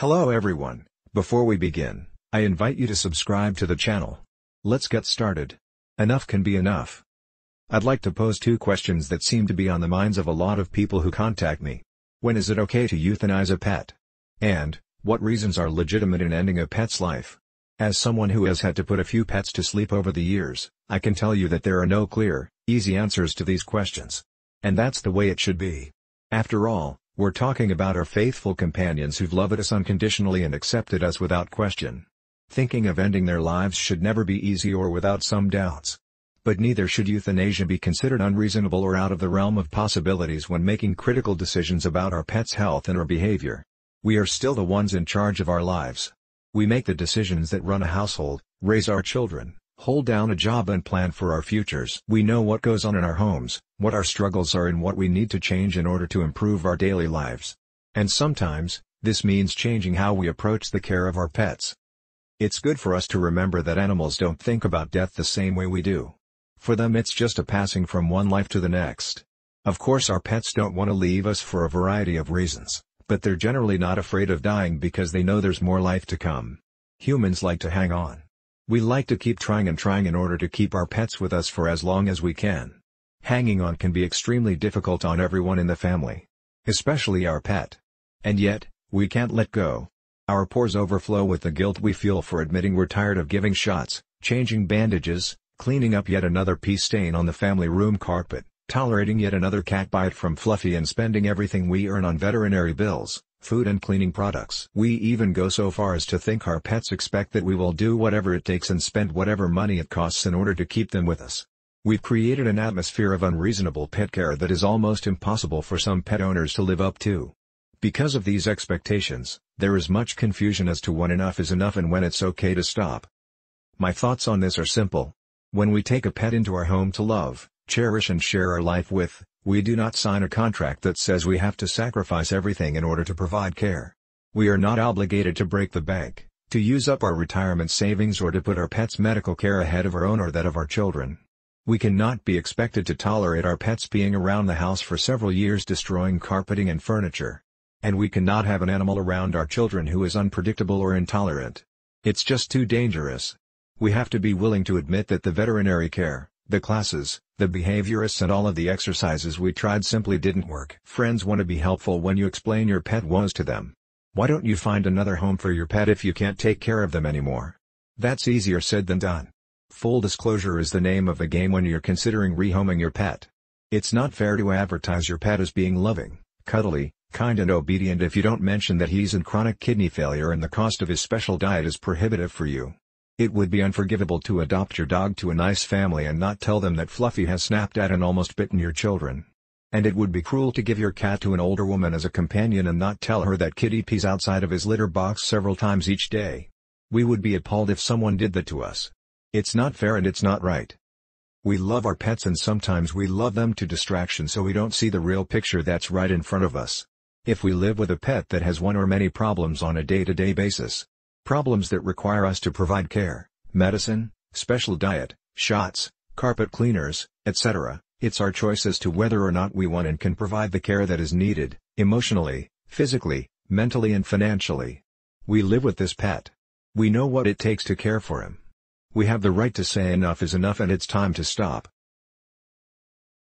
Hello everyone, before we begin, I invite you to subscribe to the channel. Let's get started. Enough can be enough. I'd like to pose two questions that seem to be on the minds of a lot of people who contact me. When is it okay to euthanize a pet? And, what reasons are legitimate in ending a pet's life? As someone who has had to put a few pets to sleep over the years, I can tell you that there are no clear, easy answers to these questions. And that's the way it should be. After all, we're talking about our faithful companions who've loved us unconditionally and accepted us without question. Thinking of ending their lives should never be easy or without some doubts. But neither should euthanasia be considered unreasonable or out of the realm of possibilities when making critical decisions about our pet's health and our behavior. We are still the ones in charge of our lives. We make the decisions that run a household, raise our children, hold down a job and plan for our futures. We know what goes on in our homes, what our struggles are and what we need to change in order to improve our daily lives. And sometimes, this means changing how we approach the care of our pets. It's good for us to remember that animals don't think about death the same way we do. For them it's just a passing from one life to the next. Of course our pets don't want to leave us for a variety of reasons, but they're generally not afraid of dying because they know there's more life to come. Humans like to hang on. We like to keep trying and trying in order to keep our pets with us for as long as we can. Hanging on can be extremely difficult on everyone in the family. Especially our pet. And yet, we can't let go. Our pores overflow with the guilt we feel for admitting we're tired of giving shots, changing bandages, cleaning up yet another pee stain on the family room carpet, tolerating yet another cat bite from Fluffy and spending everything we earn on veterinary bills food and cleaning products. We even go so far as to think our pets expect that we will do whatever it takes and spend whatever money it costs in order to keep them with us. We've created an atmosphere of unreasonable pet care that is almost impossible for some pet owners to live up to. Because of these expectations, there is much confusion as to when enough is enough and when it's okay to stop. My thoughts on this are simple. When we take a pet into our home to love, cherish and share our life with, we do not sign a contract that says we have to sacrifice everything in order to provide care. We are not obligated to break the bank, to use up our retirement savings or to put our pets' medical care ahead of our own or that of our children. We cannot be expected to tolerate our pets being around the house for several years destroying carpeting and furniture. And we cannot have an animal around our children who is unpredictable or intolerant. It's just too dangerous. We have to be willing to admit that the veterinary care, the classes, the behaviorists and all of the exercises we tried simply didn't work. Friends want to be helpful when you explain your pet woes to them. Why don't you find another home for your pet if you can't take care of them anymore? That's easier said than done. Full disclosure is the name of the game when you're considering rehoming your pet. It's not fair to advertise your pet as being loving, cuddly, kind and obedient if you don't mention that he's in chronic kidney failure and the cost of his special diet is prohibitive for you. It would be unforgivable to adopt your dog to a nice family and not tell them that Fluffy has snapped at and almost bitten your children. And it would be cruel to give your cat to an older woman as a companion and not tell her that Kitty pees outside of his litter box several times each day. We would be appalled if someone did that to us. It's not fair and it's not right. We love our pets and sometimes we love them to distraction so we don't see the real picture that's right in front of us. If we live with a pet that has one or many problems on a day-to-day basis, Problems that require us to provide care, medicine, special diet, shots, carpet cleaners, etc. It's our choice as to whether or not we want and can provide the care that is needed, emotionally, physically, mentally and financially. We live with this pet. We know what it takes to care for him. We have the right to say enough is enough and it's time to stop.